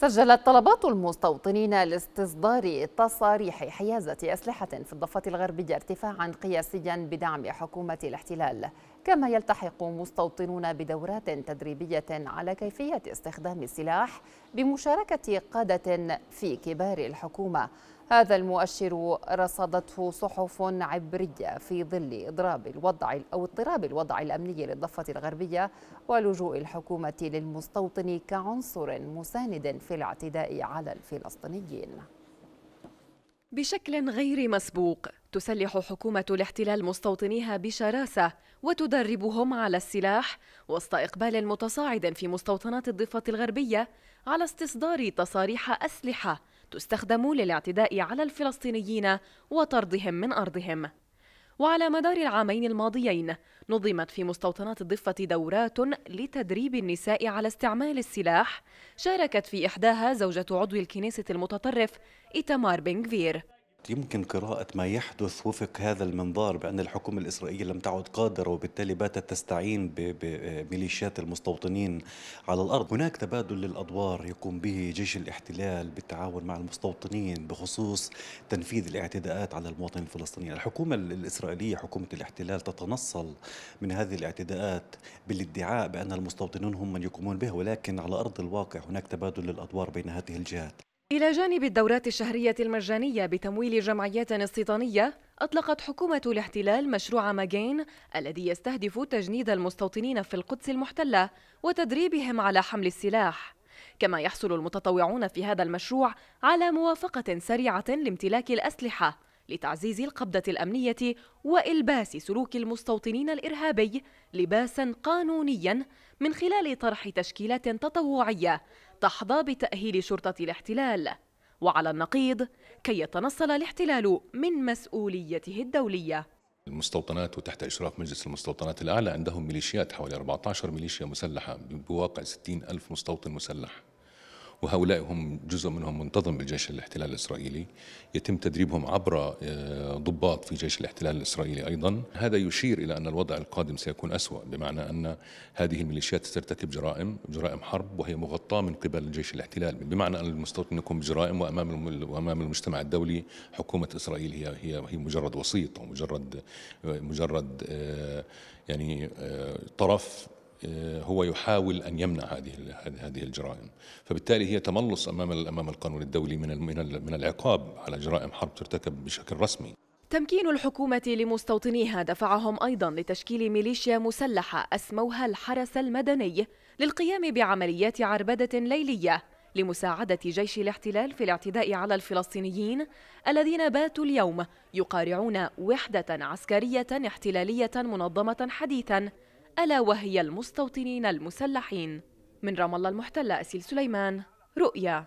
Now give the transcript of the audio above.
سجلت طلبات المستوطنين لاستصدار تصاريح حيازة أسلحة في الضفة الغربية ارتفاعا قياسيا بدعم حكومة الاحتلال كما يلتحق مستوطنون بدورات تدريبية على كيفية استخدام السلاح بمشاركة قادة في كبار الحكومة هذا المؤشر رصدته صحف عبرية في ظل إضراب الوضع أو اضطراب الوضع الأمني للضفة الغربية ولجوء الحكومة للمستوطن كعنصر مساند في الاعتداء على الفلسطينيين بشكل غير مسبوق تسلح حكومة الاحتلال مستوطنيها بشراسة وتدربهم على السلاح وسط إقبال متصاعد في مستوطنات الضفة الغربية على استصدار تصاريح أسلحة تستخدم للاعتداء على الفلسطينيين وطردهم من أرضهم وعلى مدار العامين الماضيين نظمت في مستوطنات الضفة دورات لتدريب النساء على استعمال السلاح شاركت في إحداها زوجة عضو الكنيسة المتطرف إيتمار بنغفير يمكن قراءة ما يحدث وفق هذا المنظار بأن الحكومة الإسرائيلية لم تعد قادرة وبالتالي باتت تستعين بميليشيات المستوطنين على الأرض هناك تبادل للأدوار يقوم به جيش الاحتلال بالتعاون مع المستوطنين بخصوص تنفيذ الاعتداءات على المواطنين الفلسطينيين الحكومة الإسرائيلية حكومة الاحتلال تتنصل من هذه الاعتداءات بالادعاء بأن المستوطنون هم من يقومون بها ولكن على أرض الواقع هناك تبادل للأدوار بين هذه الجهات إلى جانب الدورات الشهرية المجانية بتمويل جمعيات استيطانية أطلقت حكومة الاحتلال مشروع ماجين الذي يستهدف تجنيد المستوطنين في القدس المحتلة وتدريبهم على حمل السلاح كما يحصل المتطوعون في هذا المشروع على موافقة سريعة لامتلاك الأسلحة لتعزيز القبضة الأمنية وإلباس سلوك المستوطنين الإرهابي لباسا قانونيا من خلال طرح تشكيلات تطوعية تحظى بتأهيل شرطة الاحتلال وعلى النقيض كي يتنصل الاحتلال من مسؤوليته الدولية المستوطنات وتحت إشراف مجلس المستوطنات الأعلى عندهم ميليشيات حوالي 14 ميليشيا مسلحة بواقع 60 ألف مستوطن مسلح وهؤلاء هم جزء منهم منتظم بالجيش الاحتلال الإسرائيلي يتم تدريبهم عبر آه، ضباط في جيش الاحتلال الإسرائيلي أيضا هذا يشير إلى أن الوضع القادم سيكون أسوأ بمعنى أن هذه الميليشيات سترتكب جرائم جرائم حرب وهي مغطاة من قبل الجيش الاحتلال بمعنى أن المستوطن يكون بجرائم وأمام وأمام المجتمع الدولي حكومة إسرائيل هي هي هي مجرد وسيط أو مجرد مجرد آه، يعني آه، طرف آه، هو يحاول ان يمنع هذه هذه الجرائم فبالتالي هي تملص امام امام القانون الدولي من من من العقاب على جرائم حرب ترتكب بشكل رسمي تمكين الحكومة لمستوطنيها دفعهم أيضا لتشكيل ميليشيا مسلحة أسموها الحرس المدني للقيام بعمليات عربدة ليلية لمساعدة جيش الاحتلال في الاعتداء على الفلسطينيين الذين باتوا اليوم يقارعون وحدة عسكرية احتلالية منظمة حديثا ألا وهي المستوطنين المسلحين من رام الله المحتلة أسيل سليمان رؤيا